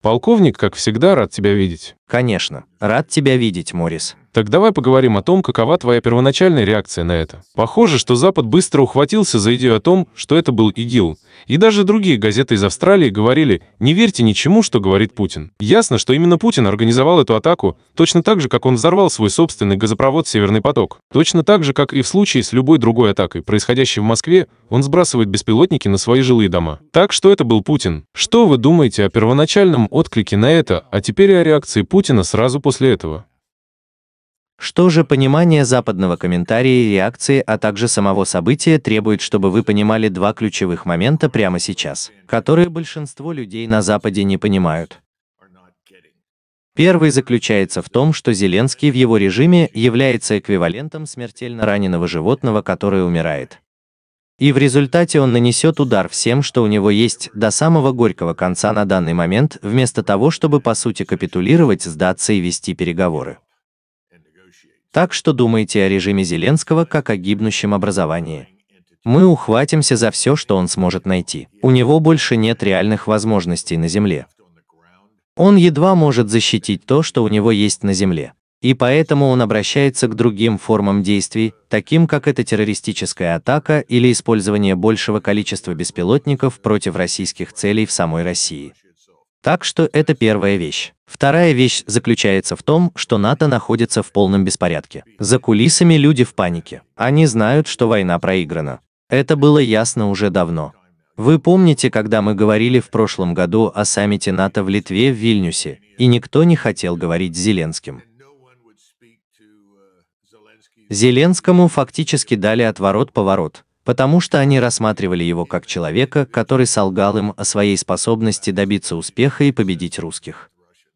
Полковник, как всегда, рад тебя видеть. Конечно. Рад тебя видеть, Морис. Так давай поговорим о том, какова твоя первоначальная реакция на это. Похоже, что Запад быстро ухватился за идею о том, что это был ИГИЛ. И даже другие газеты из Австралии говорили, не верьте ничему, что говорит Путин. Ясно, что именно Путин организовал эту атаку, точно так же, как он взорвал свой собственный газопровод «Северный поток». Точно так же, как и в случае с любой другой атакой, происходящей в Москве, он сбрасывает беспилотники на свои жилые дома. Так что это был Путин. Что вы думаете о первоначальном отклике на это, а теперь о реакции Путина сразу после этого? Что же понимание западного комментария и реакции, а также самого события требует, чтобы вы понимали два ключевых момента прямо сейчас, которые большинство людей на Западе не понимают. Первый заключается в том, что Зеленский в его режиме является эквивалентом смертельно раненого животного, которое умирает. И в результате он нанесет удар всем, что у него есть, до самого горького конца на данный момент, вместо того, чтобы по сути капитулировать, сдаться и вести переговоры. Так что думаете о режиме Зеленского как о гибнущем образовании. Мы ухватимся за все, что он сможет найти. У него больше нет реальных возможностей на Земле. Он едва может защитить то, что у него есть на Земле. И поэтому он обращается к другим формам действий, таким как это террористическая атака или использование большего количества беспилотников против российских целей в самой России. Так что это первая вещь. Вторая вещь заключается в том, что НАТО находится в полном беспорядке. За кулисами люди в панике. Они знают, что война проиграна. Это было ясно уже давно. Вы помните, когда мы говорили в прошлом году о саммите НАТО в Литве в Вильнюсе, и никто не хотел говорить с Зеленским. Зеленскому фактически дали отворот-поворот, потому что они рассматривали его как человека, который солгал им о своей способности добиться успеха и победить русских.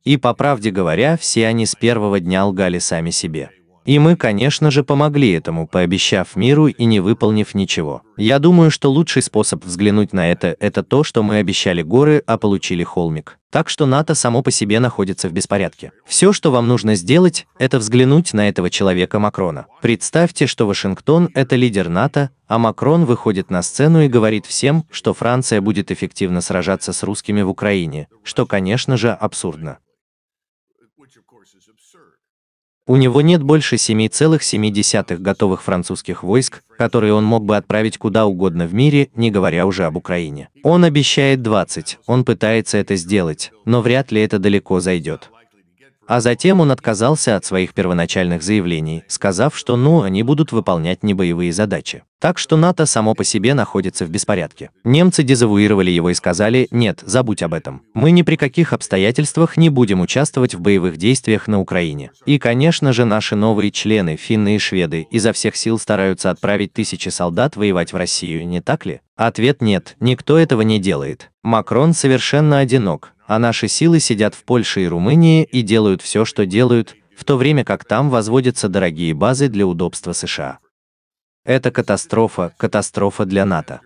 И, по правде говоря, все они с первого дня лгали сами себе. И мы, конечно же, помогли этому, пообещав миру и не выполнив ничего. Я думаю, что лучший способ взглянуть на это – это то, что мы обещали горы, а получили холмик. Так что НАТО само по себе находится в беспорядке. Все, что вам нужно сделать, это взглянуть на этого человека Макрона. Представьте, что Вашингтон – это лидер НАТО, а Макрон выходит на сцену и говорит всем, что Франция будет эффективно сражаться с русскими в Украине, что, конечно же, абсурдно. У него нет больше 7,7 готовых французских войск, которые он мог бы отправить куда угодно в мире, не говоря уже об Украине. Он обещает 20, он пытается это сделать, но вряд ли это далеко зайдет. А затем он отказался от своих первоначальных заявлений, сказав, что ну, они будут выполнять небоевые задачи. Так что НАТО само по себе находится в беспорядке. Немцы дезавуировали его и сказали «нет, забудь об этом. Мы ни при каких обстоятельствах не будем участвовать в боевых действиях на Украине». И, конечно же, наши новые члены, финны и шведы, изо всех сил стараются отправить тысячи солдат воевать в Россию, не так ли? Ответ нет, никто этого не делает. Макрон совершенно одинок, а наши силы сидят в Польше и Румынии и делают все, что делают, в то время как там возводятся дорогие базы для удобства США. Это катастрофа, катастрофа для НАТО.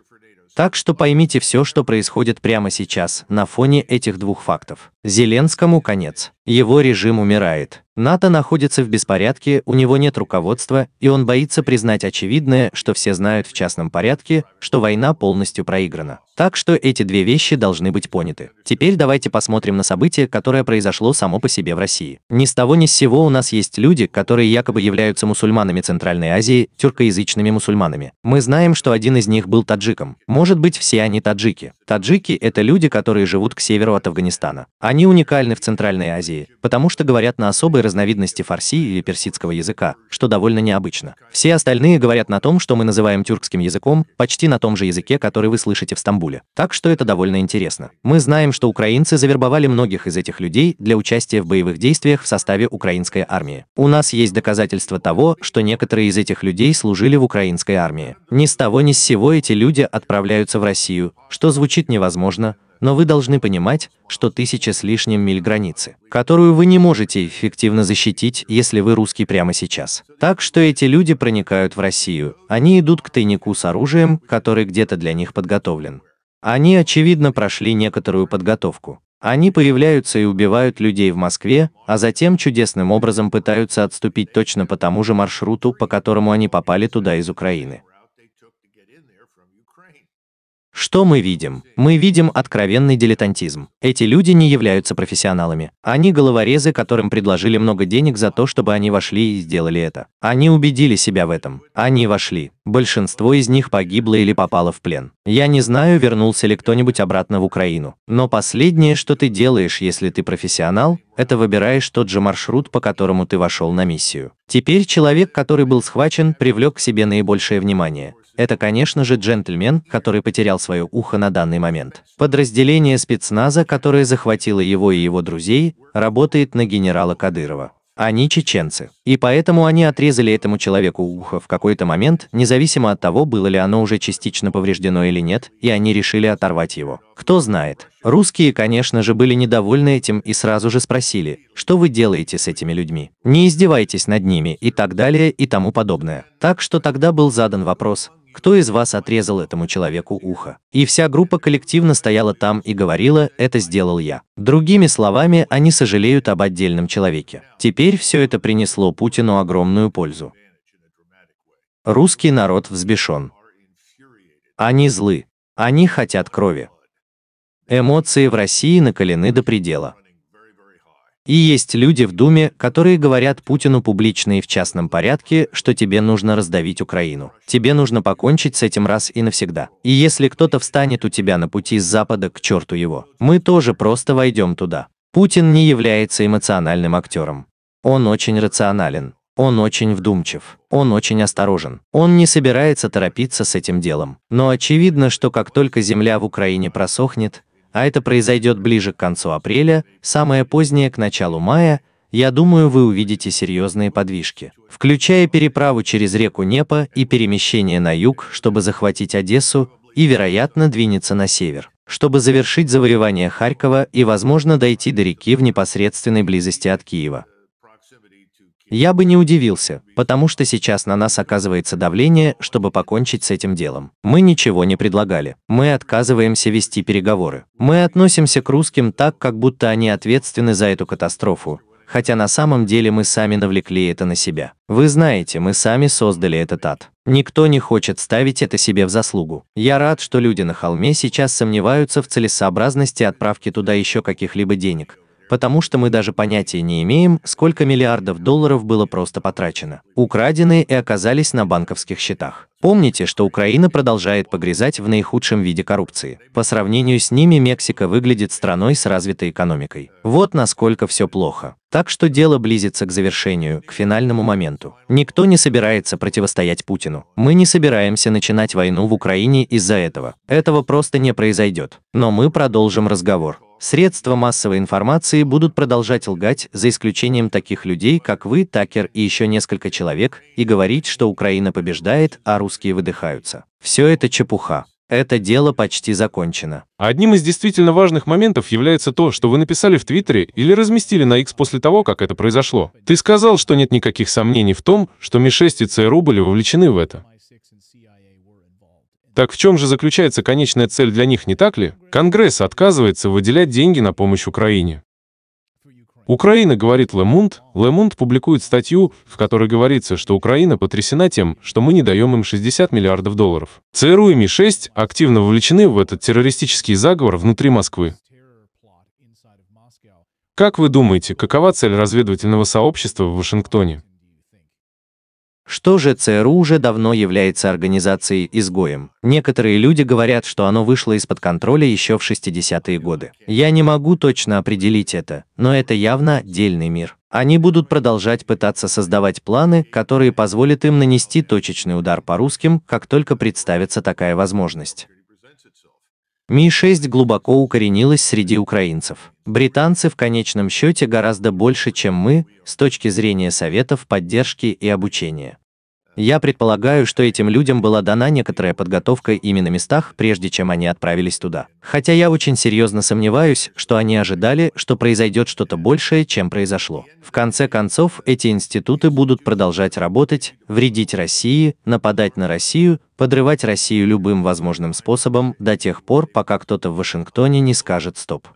Так что поймите все, что происходит прямо сейчас, на фоне этих двух фактов. Зеленскому конец. Его режим умирает. НАТО находится в беспорядке, у него нет руководства, и он боится признать очевидное, что все знают в частном порядке, что война полностью проиграна. Так что эти две вещи должны быть поняты. Теперь давайте посмотрим на событие, которое произошло само по себе в России. Ни с того ни с сего у нас есть люди, которые якобы являются мусульманами Центральной Азии, тюркоязычными мусульманами. Мы знаем, что один из них был таджиком. Может быть, все они таджики. Таджики – это люди, которые живут к северу от Афганистана. Они уникальны в Центральной Азии Индии, потому что говорят на особой разновидности фарси или персидского языка, что довольно необычно. Все остальные говорят на том, что мы называем тюркским языком, почти на том же языке, который вы слышите в Стамбуле. Так что это довольно интересно. Мы знаем, что украинцы завербовали многих из этих людей для участия в боевых действиях в составе украинской армии. У нас есть доказательства того, что некоторые из этих людей служили в украинской армии. Ни с того ни с сего эти люди отправляются в Россию, что звучит невозможно, но вы должны понимать, что тысяча с лишним миль границы, которую вы не можете эффективно защитить, если вы русский прямо сейчас. Так что эти люди проникают в Россию, они идут к тайнику с оружием, который где-то для них подготовлен. Они, очевидно, прошли некоторую подготовку. Они появляются и убивают людей в Москве, а затем чудесным образом пытаются отступить точно по тому же маршруту, по которому они попали туда из Украины. Что мы видим? Мы видим откровенный дилетантизм. Эти люди не являются профессионалами. Они головорезы, которым предложили много денег за то, чтобы они вошли и сделали это. Они убедили себя в этом. Они вошли. Большинство из них погибло или попало в плен. Я не знаю, вернулся ли кто-нибудь обратно в Украину. Но последнее, что ты делаешь, если ты профессионал, это выбираешь тот же маршрут, по которому ты вошел на миссию. Теперь человек, который был схвачен, привлек к себе наибольшее внимание. Это, конечно же, джентльмен, который потерял свое ухо на данный момент. Подразделение спецназа, которое захватило его и его друзей, работает на генерала Кадырова. Они чеченцы. И поэтому они отрезали этому человеку ухо в какой-то момент, независимо от того, было ли оно уже частично повреждено или нет, и они решили оторвать его. Кто знает. Русские, конечно же, были недовольны этим и сразу же спросили, что вы делаете с этими людьми? Не издевайтесь над ними и так далее и тому подобное. Так что тогда был задан вопрос, кто из вас отрезал этому человеку ухо. И вся группа коллективно стояла там и говорила, это сделал я. Другими словами, они сожалеют об отдельном человеке. Теперь все это принесло Путину огромную пользу. Русский народ взбешен. Они злы. Они хотят крови. Эмоции в России накалены до предела. И есть люди в Думе, которые говорят Путину публично и в частном порядке, что тебе нужно раздавить Украину. Тебе нужно покончить с этим раз и навсегда. И если кто-то встанет у тебя на пути с Запада, к черту его. Мы тоже просто войдем туда. Путин не является эмоциональным актером. Он очень рационален. Он очень вдумчив. Он очень осторожен. Он не собирается торопиться с этим делом. Но очевидно, что как только земля в Украине просохнет, а это произойдет ближе к концу апреля, самое позднее к началу мая, я думаю, вы увидите серьезные подвижки, включая переправу через реку Непа и перемещение на юг, чтобы захватить Одессу и, вероятно, двинется на север, чтобы завершить завоевание Харькова и, возможно, дойти до реки в непосредственной близости от Киева. Я бы не удивился, потому что сейчас на нас оказывается давление, чтобы покончить с этим делом. Мы ничего не предлагали. Мы отказываемся вести переговоры. Мы относимся к русским так, как будто они ответственны за эту катастрофу, хотя на самом деле мы сами навлекли это на себя. Вы знаете, мы сами создали этот ад. Никто не хочет ставить это себе в заслугу. Я рад, что люди на холме сейчас сомневаются в целесообразности отправки туда еще каких-либо денег, потому что мы даже понятия не имеем, сколько миллиардов долларов было просто потрачено, украдены и оказались на банковских счетах. Помните, что Украина продолжает погрязать в наихудшем виде коррупции. По сравнению с ними Мексика выглядит страной с развитой экономикой. Вот насколько все плохо. Так что дело близится к завершению, к финальному моменту. Никто не собирается противостоять Путину. Мы не собираемся начинать войну в Украине из-за этого. Этого просто не произойдет. Но мы продолжим разговор. Средства массовой информации будут продолжать лгать, за исключением таких людей, как вы, Такер и еще несколько человек, и говорить, что Украина побеждает, а русские выдыхаются. Все это чепуха. Это дело почти закончено. Одним из действительно важных моментов является то, что вы написали в Твиттере или разместили на X после того, как это произошло. Ты сказал, что нет никаких сомнений в том, что Ми-6 и ЦРУ были вовлечены в это. Так в чем же заключается конечная цель для них, не так ли? Конгресс отказывается выделять деньги на помощь Украине. Украина, говорит Лемунд, Лемунд публикует статью, в которой говорится, что Украина потрясена тем, что мы не даем им 60 миллиардов долларов. ЦРУ и МИ-6 активно вовлечены в этот террористический заговор внутри Москвы. Как вы думаете, какова цель разведывательного сообщества в Вашингтоне? Что же ЦРУ уже давно является организацией-изгоем? Некоторые люди говорят, что оно вышло из-под контроля еще в 60-е годы. Я не могу точно определить это, но это явно отдельный мир. Они будут продолжать пытаться создавать планы, которые позволят им нанести точечный удар по русским, как только представится такая возможность. Ми-6 глубоко укоренилась среди украинцев. Британцы в конечном счете гораздо больше, чем мы, с точки зрения советов поддержки и обучения. Я предполагаю, что этим людям была дана некоторая подготовка именно на местах, прежде чем они отправились туда. Хотя я очень серьезно сомневаюсь, что они ожидали, что произойдет что-то большее, чем произошло. В конце концов, эти институты будут продолжать работать, вредить России, нападать на Россию, подрывать Россию любым возможным способом до тех пор, пока кто-то в Вашингтоне не скажет «стоп».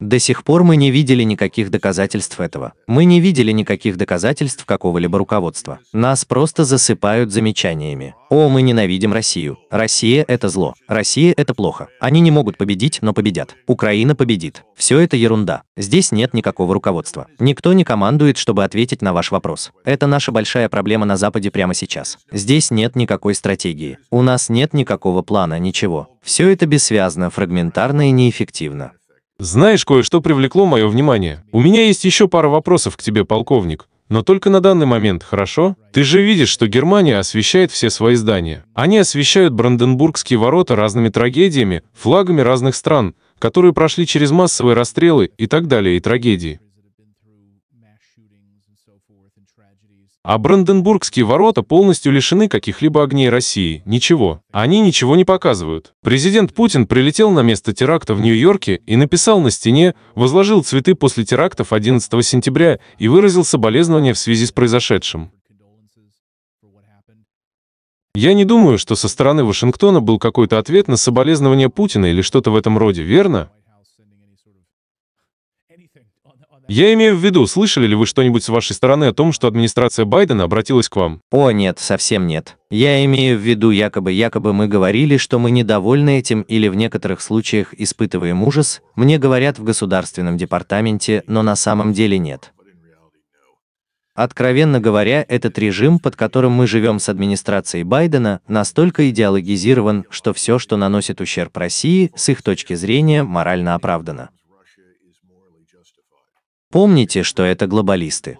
До сих пор мы не видели никаких доказательств этого. Мы не видели никаких доказательств какого-либо руководства. Нас просто засыпают замечаниями. О, мы ненавидим Россию. Россия – это зло. Россия – это плохо. Они не могут победить, но победят. Украина победит. Все это ерунда. Здесь нет никакого руководства. Никто не командует, чтобы ответить на ваш вопрос. Это наша большая проблема на Западе прямо сейчас. Здесь нет никакой стратегии. У нас нет никакого плана, ничего. Все это бессвязно, фрагментарно и неэффективно. Знаешь, кое-что привлекло мое внимание. У меня есть еще пара вопросов к тебе, полковник. Но только на данный момент, хорошо? Ты же видишь, что Германия освещает все свои здания. Они освещают Бранденбургские ворота разными трагедиями, флагами разных стран, которые прошли через массовые расстрелы и так далее, и трагедии. А Бранденбургские ворота полностью лишены каких-либо огней России. Ничего. Они ничего не показывают. Президент Путин прилетел на место теракта в Нью-Йорке и написал на стене, возложил цветы после терактов 11 сентября и выразил соболезнования в связи с произошедшим. Я не думаю, что со стороны Вашингтона был какой-то ответ на соболезнования Путина или что-то в этом роде, верно? Я имею в виду, слышали ли вы что-нибудь с вашей стороны о том, что администрация Байдена обратилась к вам? О нет, совсем нет. Я имею в виду якобы, якобы мы говорили, что мы недовольны этим или в некоторых случаях испытываем ужас, мне говорят в государственном департаменте, но на самом деле нет. Откровенно говоря, этот режим, под которым мы живем с администрацией Байдена, настолько идеологизирован, что все, что наносит ущерб России, с их точки зрения, морально оправдано. Помните, что это глобалисты.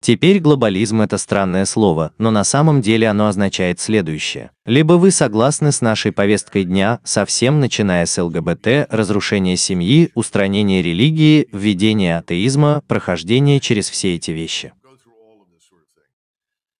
Теперь глобализм – это странное слово, но на самом деле оно означает следующее. Либо вы согласны с нашей повесткой дня, совсем начиная с ЛГБТ, разрушение семьи, устранение религии, введение атеизма, прохождение через все эти вещи.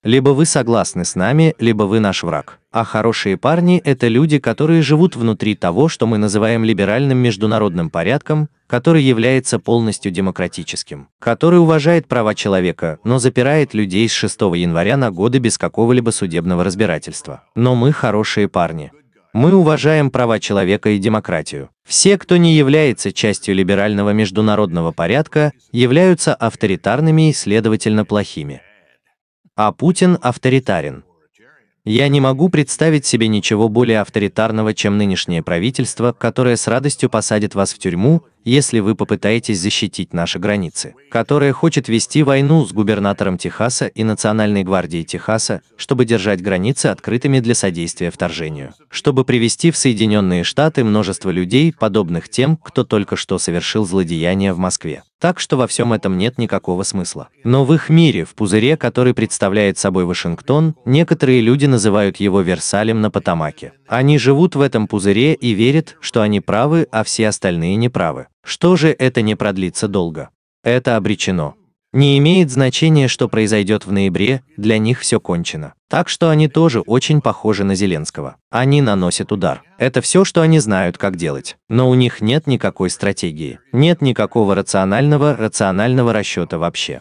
Либо вы согласны с нами, либо вы наш враг. А хорошие парни – это люди, которые живут внутри того, что мы называем либеральным международным порядком, который является полностью демократическим, который уважает права человека, но запирает людей с 6 января на годы без какого-либо судебного разбирательства. Но мы хорошие парни. Мы уважаем права человека и демократию. Все, кто не является частью либерального международного порядка, являются авторитарными и, следовательно, плохими а Путин авторитарен. Я не могу представить себе ничего более авторитарного, чем нынешнее правительство, которое с радостью посадит вас в тюрьму, если вы попытаетесь защитить наши границы, которая хочет вести войну с губернатором Техаса и Национальной гвардией Техаса, чтобы держать границы открытыми для содействия вторжению, чтобы привести в Соединенные Штаты множество людей, подобных тем, кто только что совершил злодеяние в Москве. Так что во всем этом нет никакого смысла. Но в их мире, в пузыре, который представляет собой Вашингтон, некоторые люди называют его Версалем на Потамаке. Они живут в этом пузыре и верят, что они правы, а все остальные неправы. Что же это не продлится долго? Это обречено. Не имеет значения, что произойдет в ноябре, для них все кончено. Так что они тоже очень похожи на Зеленского. Они наносят удар. Это все, что они знают, как делать. Но у них нет никакой стратегии. Нет никакого рационального, рационального расчета вообще.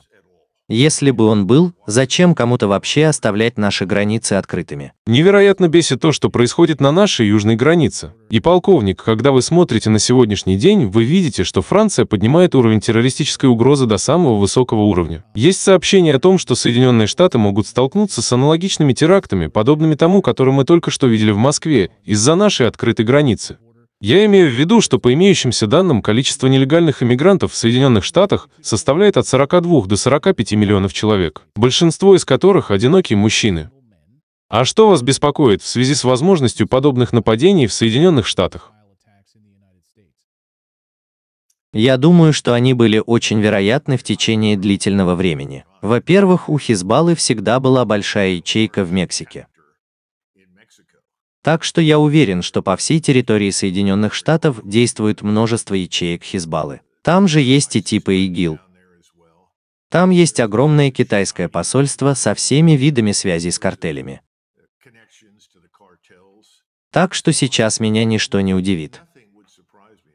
Если бы он был, зачем кому-то вообще оставлять наши границы открытыми? Невероятно бесит то, что происходит на нашей южной границе. И, полковник, когда вы смотрите на сегодняшний день, вы видите, что Франция поднимает уровень террористической угрозы до самого высокого уровня. Есть сообщение о том, что Соединенные Штаты могут столкнуться с аналогичными терактами, подобными тому, который мы только что видели в Москве, из-за нашей открытой границы. Я имею в виду, что по имеющимся данным количество нелегальных иммигрантов в Соединенных Штатах составляет от 42 до 45 миллионов человек, большинство из которых – одинокие мужчины. А что вас беспокоит в связи с возможностью подобных нападений в Соединенных Штатах? Я думаю, что они были очень вероятны в течение длительного времени. Во-первых, у Хизбаллы всегда была большая ячейка в Мексике. Так что я уверен, что по всей территории Соединенных Штатов действует множество ячеек Хизбаллы. Там же есть и типы ИГИЛ. Там есть огромное китайское посольство со всеми видами связей с картелями. Так что сейчас меня ничто не удивит.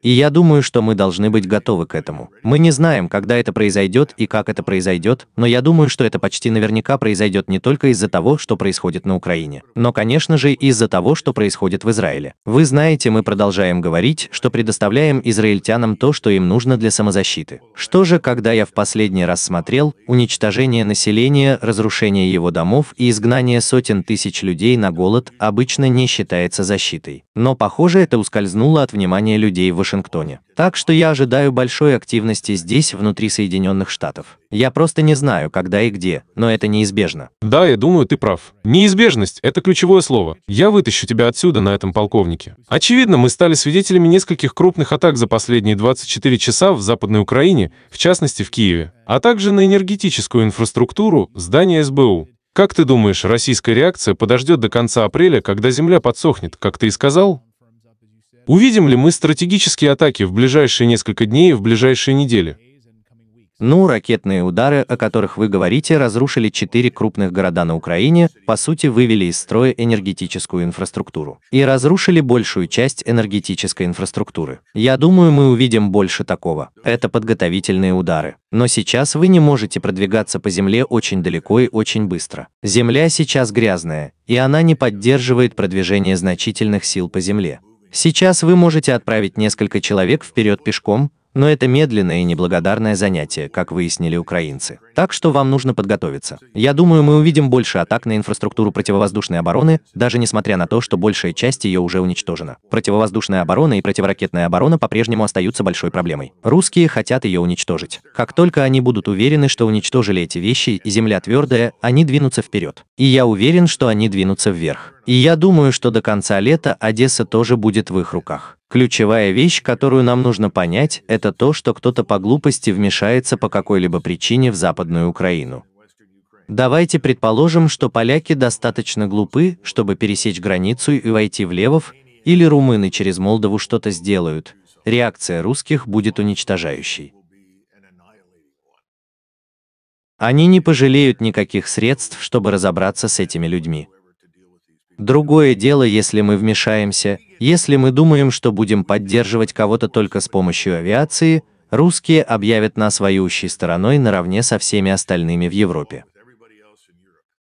И я думаю, что мы должны быть готовы к этому. Мы не знаем, когда это произойдет и как это произойдет, но я думаю, что это почти наверняка произойдет не только из-за того, что происходит на Украине, но, конечно же, из-за того, что происходит в Израиле. Вы знаете, мы продолжаем говорить, что предоставляем израильтянам то, что им нужно для самозащиты. Что же, когда я в последний раз смотрел, уничтожение населения, разрушение его домов и изгнание сотен тысяч людей на голод обычно не считается защитой но, похоже, это ускользнуло от внимания людей в Вашингтоне. Так что я ожидаю большой активности здесь, внутри Соединенных Штатов. Я просто не знаю, когда и где, но это неизбежно. Да, я думаю, ты прав. Неизбежность – это ключевое слово. Я вытащу тебя отсюда на этом полковнике. Очевидно, мы стали свидетелями нескольких крупных атак за последние 24 часа в Западной Украине, в частности в Киеве, а также на энергетическую инфраструктуру, здание СБУ. Как ты думаешь, российская реакция подождет до конца апреля, когда земля подсохнет, как ты и сказал? Увидим ли мы стратегические атаки в ближайшие несколько дней и в ближайшие недели? Ну, ракетные удары, о которых вы говорите, разрушили четыре крупных города на Украине, по сути вывели из строя энергетическую инфраструктуру. И разрушили большую часть энергетической инфраструктуры. Я думаю, мы увидим больше такого. Это подготовительные удары. Но сейчас вы не можете продвигаться по земле очень далеко и очень быстро. Земля сейчас грязная, и она не поддерживает продвижение значительных сил по земле. Сейчас вы можете отправить несколько человек вперед пешком, но это медленное и неблагодарное занятие, как выяснили украинцы. Так что вам нужно подготовиться. Я думаю, мы увидим больше атак на инфраструктуру противовоздушной обороны, даже несмотря на то, что большая часть ее уже уничтожена. Противовоздушная оборона и противоракетная оборона по-прежнему остаются большой проблемой. Русские хотят ее уничтожить. Как только они будут уверены, что уничтожили эти вещи и земля твердая, они двинутся вперед. И я уверен, что они двинутся вверх. И я думаю, что до конца лета Одесса тоже будет в их руках. Ключевая вещь, которую нам нужно понять, это то, что кто-то по глупости вмешается по какой-либо причине в Западную Украину. Давайте предположим, что поляки достаточно глупы, чтобы пересечь границу и войти в Левов, или румыны через Молдову что-то сделают. Реакция русских будет уничтожающей. Они не пожалеют никаких средств, чтобы разобраться с этими людьми. Другое дело, если мы вмешаемся, если мы думаем, что будем поддерживать кого-то только с помощью авиации, русские объявят нас воюющей стороной наравне со всеми остальными в Европе.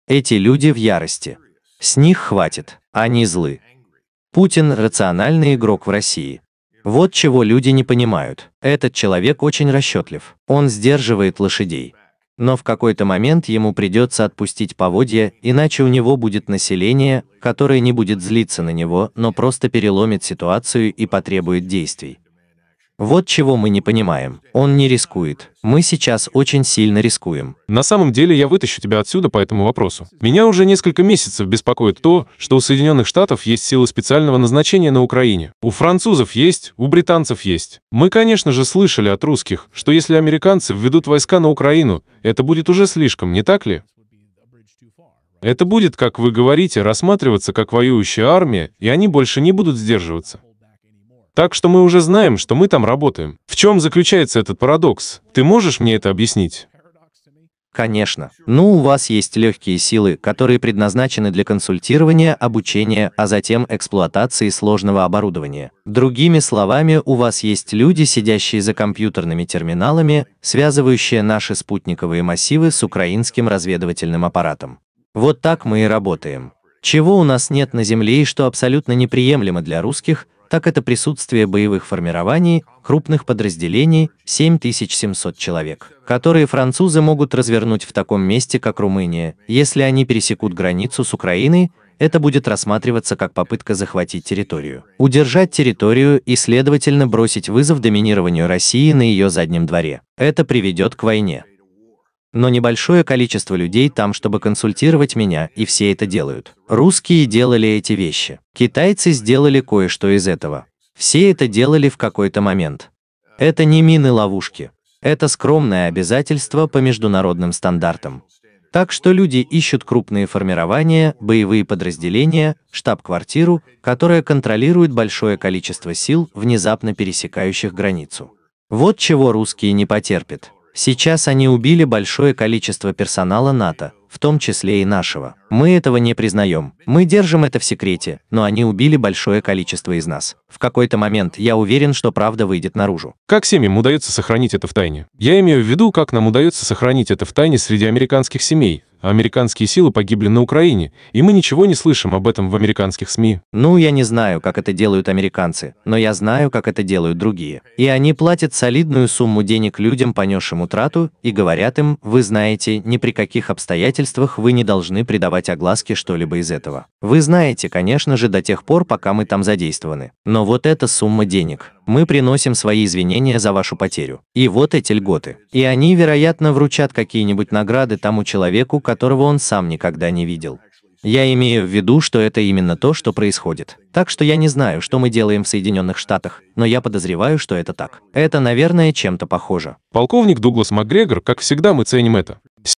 Эти люди в ярости. С них хватит, они злы. Путин – рациональный игрок в России. Вот чего люди не понимают. Этот человек очень расчетлив. Он сдерживает лошадей но в какой-то момент ему придется отпустить поводья, иначе у него будет население, которое не будет злиться на него, но просто переломит ситуацию и потребует действий. Вот чего мы не понимаем. Он не рискует. Мы сейчас очень сильно рискуем. На самом деле я вытащу тебя отсюда по этому вопросу. Меня уже несколько месяцев беспокоит то, что у Соединенных Штатов есть силы специального назначения на Украине. У французов есть, у британцев есть. Мы, конечно же, слышали от русских, что если американцы введут войска на Украину, это будет уже слишком, не так ли? Это будет, как вы говорите, рассматриваться как воюющая армия, и они больше не будут сдерживаться. Так что мы уже знаем, что мы там работаем. В чем заключается этот парадокс? Ты можешь мне это объяснить? Конечно. Ну, у вас есть легкие силы, которые предназначены для консультирования, обучения, а затем эксплуатации сложного оборудования. Другими словами, у вас есть люди, сидящие за компьютерными терминалами, связывающие наши спутниковые массивы с украинским разведывательным аппаратом. Вот так мы и работаем. Чего у нас нет на Земле и что абсолютно неприемлемо для русских, так это присутствие боевых формирований, крупных подразделений, 7700 человек, которые французы могут развернуть в таком месте, как Румыния. Если они пересекут границу с Украиной, это будет рассматриваться как попытка захватить территорию, удержать территорию и, следовательно, бросить вызов доминированию России на ее заднем дворе. Это приведет к войне но небольшое количество людей там, чтобы консультировать меня, и все это делают. Русские делали эти вещи. Китайцы сделали кое-что из этого. Все это делали в какой-то момент. Это не мины-ловушки. Это скромное обязательство по международным стандартам. Так что люди ищут крупные формирования, боевые подразделения, штаб-квартиру, которая контролирует большое количество сил, внезапно пересекающих границу. Вот чего русские не потерпят. Сейчас они убили большое количество персонала НАТО, в том числе и нашего. Мы этого не признаем. Мы держим это в секрете, но они убили большое количество из нас. В какой-то момент я уверен, что правда выйдет наружу. Как семьям удается сохранить это в тайне? Я имею в виду, как нам удается сохранить это в тайне среди американских семей, американские силы погибли на Украине, и мы ничего не слышим об этом в американских СМИ. Ну, я не знаю, как это делают американцы, но я знаю, как это делают другие. И они платят солидную сумму денег людям, понесшим утрату, и говорят им, вы знаете, ни при каких обстоятельствах обязательствах вы не должны придавать огласке что-либо из этого. Вы знаете, конечно же, до тех пор, пока мы там задействованы. Но вот эта сумма денег. Мы приносим свои извинения за вашу потерю. И вот эти льготы. И они, вероятно, вручат какие-нибудь награды тому человеку, которого он сам никогда не видел. Я имею в виду, что это именно то, что происходит. Так что я не знаю, что мы делаем в Соединенных Штатах, но я подозреваю, что это так. Это, наверное, чем-то похоже. Полковник Дуглас Макгрегор, как всегда, мы ценим это.